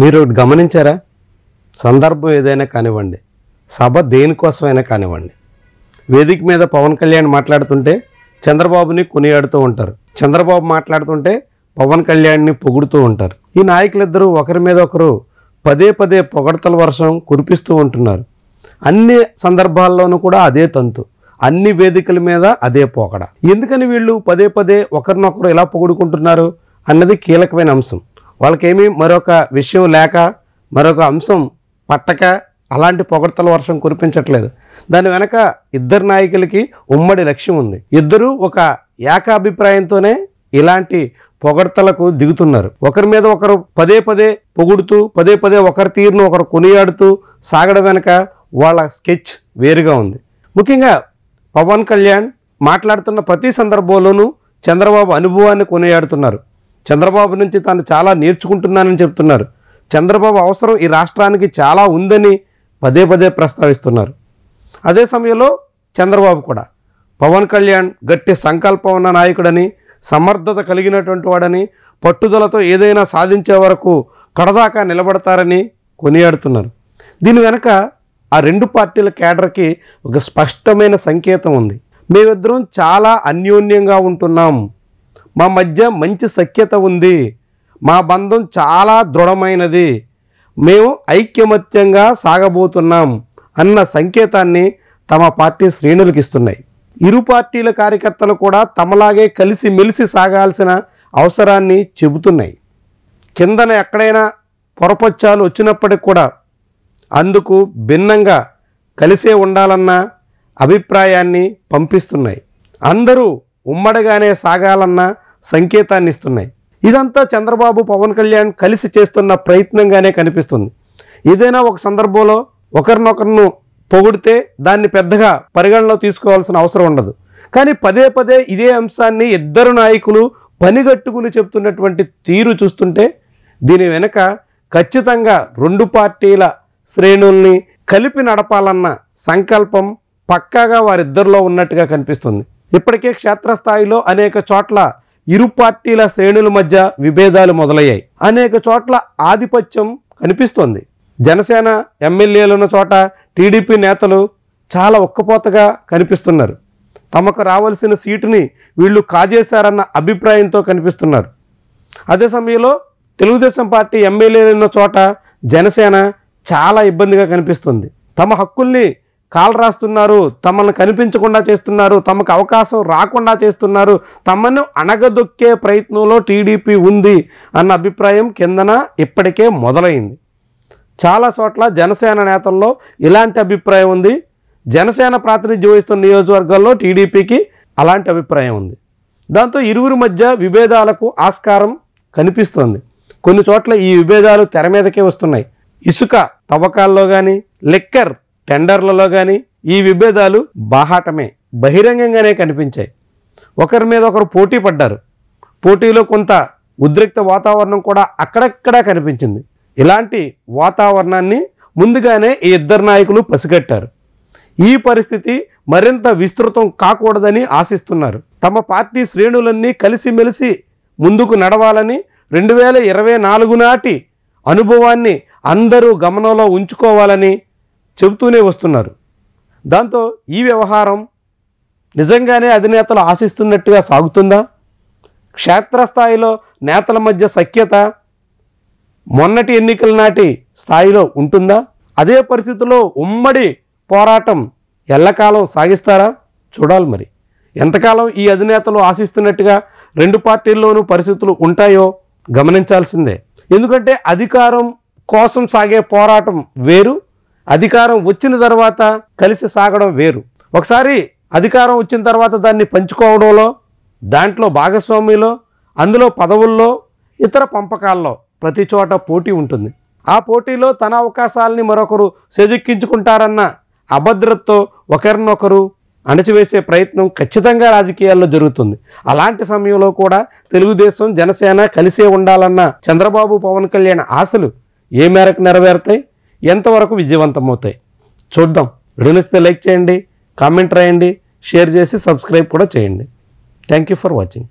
మీరు గమనించారా సందర్భం ఏదైనా కానివ్వండి సభ దేనికోసమైనా కానివ్వండి వేదిక మీద పవన్ కళ్యాణ్ మాట్లాడుతుంటే చంద్రబాబుని కొనియాడుతూ ఉంటారు చంద్రబాబు మాట్లాడుతుంటే పవన్ కళ్యాణ్ని పొగుడుతూ ఉంటారు ఈ నాయకులిద్దరూ ఒకరి మీద ఒకరు పదే పదే పొగడతల వర్షం కురిపిస్తూ ఉంటున్నారు అన్ని సందర్భాల్లోనూ కూడా అదే తంతు అన్ని వేదికల మీద అదే పోకడ ఎందుకని వీళ్ళు పదే పదే ఒకరినొకరు ఎలా పొగుడుకుంటున్నారు అన్నది కీలకమైన అంశం వాళ్ళకేమీ మరొక విషయం లేక మరొక అంశం పట్టక అలాంటి పొగడ్తల వర్షం కురిపించట్లేదు దాని వెనక ఇద్దరు నాయకులకి ఉమ్మడి లక్ష్యం ఉంది ఇద్దరూ ఒక ఏకాభిప్రాయంతోనే ఇలాంటి పొగడ్తలకు దిగుతున్నారు ఒకరి మీద ఒకరు పదే పదే పొగుడుతూ పదే పదే ఒకరి తీరును ఒకరు కొనియాడుతూ సాగడం వెనక వాళ్ళ స్కెచ్ వేరుగా ఉంది ముఖ్యంగా పవన్ కళ్యాణ్ మాట్లాడుతున్న ప్రతి సందర్భంలోనూ చంద్రబాబు అనుభవాన్ని కొనియాడుతున్నారు చంద్రబాబు నుంచి తాను చాలా నేర్చుకుంటున్నానని చెప్తున్నారు చంద్రబాబు అవసరం ఈ రాష్ట్రానికి చాలా ఉందని పదే పదే ప్రస్తావిస్తున్నారు అదే సమయంలో చంద్రబాబు కూడా పవన్ కళ్యాణ్ గట్టి సంకల్పం ఉన్న నాయకుడని సమర్థత కలిగినటువంటి వాడని పట్టుదలతో ఏదైనా సాధించే వరకు కడదాకా నిలబడతారని కొనియాడుతున్నారు దీని వెనక ఆ రెండు పార్టీల కేడర్కి ఒక స్పష్టమైన సంకేతం ఉంది మేమిద్దరం చాలా అన్యోన్యంగా ఉంటున్నాం మా మధ్య మంచి సఖ్యత ఉంది మా బంధం చాలా దృఢమైనది మేము ఐక్యమత్యంగా సాగబోతున్నాం అన్న సంకేతాన్ని తమ పార్టీ శ్రేణులకు ఇస్తున్నాయి ఇరు పార్టీల కార్యకర్తలు కూడా తమలాగే కలిసి మెలిసి సాగాల్సిన అవసరాన్ని చెబుతున్నాయి కిందన ఎక్కడైనా పొరపచ్చాలు వచ్చినప్పటికి కూడా అందుకు భిన్నంగా కలిసే ఉండాలన్న అభిప్రాయాన్ని పంపిస్తున్నాయి అందరూ ఉమ్మడిగానే సాగాలన్న సంకేతాన్ని ఇస్తున్నాయి ఇదంతా చంద్రబాబు పవన్ కళ్యాణ్ కలిసి చేస్తున్న ప్రయత్నంగానే కనిపిస్తుంది ఏదైనా ఒక సందర్భంలో ఒకరినొకరును పొగిడితే దాన్ని పెద్దగా పరిగణలో తీసుకోవాల్సిన అవసరం ఉండదు కానీ పదే పదే ఇదే అంశాన్ని ఇద్దరు నాయకులు పనిగట్టుకుని చెప్తున్నటువంటి తీరు చూస్తుంటే దీని వెనుక ఖచ్చితంగా రెండు పార్టీల శ్రేణుల్ని కలిపి నడపాలన్న సంకల్పం పక్కాగా వారిద్దరిలో ఉన్నట్టుగా కనిపిస్తుంది ఇప్పటికే క్షేత్రస్థాయిలో అనేక చోట్ల ఇరు పార్టీల శ్రేణుల మధ్య విభేదాలు మొదలయ్యాయి అనేక చోట్ల ఆధిపత్యం కనిపిస్తోంది జనసేన ఎమ్మెల్యేలున్న చోట టీడీపీ నేతలు చాలా ఒక్కపోతగా కనిపిస్తున్నారు తమకు రావాల్సిన సీటుని వీళ్ళు కాజేశారన్న అభిప్రాయంతో కనిపిస్తున్నారు అదే సమయంలో తెలుగుదేశం పార్టీ ఎమ్మెల్యేలున్న చోట జనసేన చాలా ఇబ్బందిగా కనిపిస్తుంది తమ హక్కుల్ని కాలు రాస్తున్నారు తమను కనిపించకుండా చేస్తున్నారు తమకు అవకాశం రాకుండా చేస్తున్నారు తమను అణగదొక్కే ప్రయత్నంలో టీడీపీ ఉంది అన్న అభిప్రాయం కిందన ఇప్పటికే మొదలైంది చాలా చోట్ల జనసేన నేతల్లో ఇలాంటి అభిప్రాయం ఉంది జనసేన ప్రాతినిధ్యం వహిస్తున్న నియోజకవర్గాల్లో టీడీపీకి అలాంటి అభిప్రాయం ఉంది దాంతో ఇరువురి మధ్య విభేదాలకు ఆస్కారం కనిపిస్తోంది కొన్ని చోట్ల ఈ విభేదాలు తెర మీదకే వస్తున్నాయి ఇసుక తవ్వకాల్లో కానీ లిక్కర్ టెండర్లలో కానీ ఈ విభేదాలు బాహాటమే బహిరంగంగానే కనిపించాయి ఒకరి మీద ఒకరు పోటీ పడ్డారు పోటీలో కొంత ఉద్రిక్త వాతావరణం కూడా అక్కడక్కడా కనిపించింది ఇలాంటి వాతావరణాన్ని ముందుగానే ఈ ఇద్దరు నాయకులు పసిగట్టారు ఈ పరిస్థితి మరింత విస్తృతం కాకూడదని ఆశిస్తున్నారు తమ పార్టీ శ్రేణులన్నీ కలిసిమెలిసి ముందుకు నడవాలని రెండు వేల ఇరవై నాలుగు నాటి అనుభవాన్ని అందరూ గమనంలో ఉంచుకోవాలని చెబుతూనే వస్తున్నారు దాంతో ఈ వ్యవహారం నిజంగానే అధినేతలు ఆశిస్తున్నట్టుగా సాగుతుందా క్షేత్రస్థాయిలో నేతల మధ్య సఖ్యత మొన్నటి ఎన్నికల నాటి స్థాయిలో ఉంటుందా అదే పరిస్థితిలో ఉమ్మడి పోరాటం ఎల్లకాలం సాగిస్తారా చూడాలి మరి ఎంతకాలం ఈ అధినేతలు ఆశిస్తున్నట్టుగా రెండు పార్టీల్లోనూ పరిస్థితులు ఉంటాయో గమనించాల్సిందే ఎందుకంటే అధికారం కోసం సాగే పోరాటం వేరు అధికారం వచ్చిన తర్వాత కలిసి సాగడం వేరు ఒకసారి అధికారం వచ్చిన తర్వాత దాన్ని పంచుకోవడంలో దాంట్లో భాగస్వామ్యంలో అందులో పదవుల్లో ఇతర పంపకాల్లో ప్రతి చోట పోటీ ఉంటుంది ఆ పోటీలో తన అవకాశాలని మరొకరు సెజెక్కించుకుంటారన్న అభద్రతతో ఒకరినొకరు అణచివేసే ప్రయత్నం ఖచ్చితంగా రాజకీయాల్లో జరుగుతుంది అలాంటి సమయంలో కూడా తెలుగుదేశం జనసేన కలిసే ఉండాలన్న చంద్రబాబు పవన్ కళ్యాణ్ ఆశలు ఏ మేరకు నెరవేరుతాయి ఎంతవరకు విజయవంతమవుతాయి చూద్దాం వీడియో నచ్చితే లైక్ చేయండి కామెంట్ రాయండి షేర్ చేసి సబ్స్క్రైబ్ కూడా చేయండి థ్యాంక్ ఫర్ వాచింగ్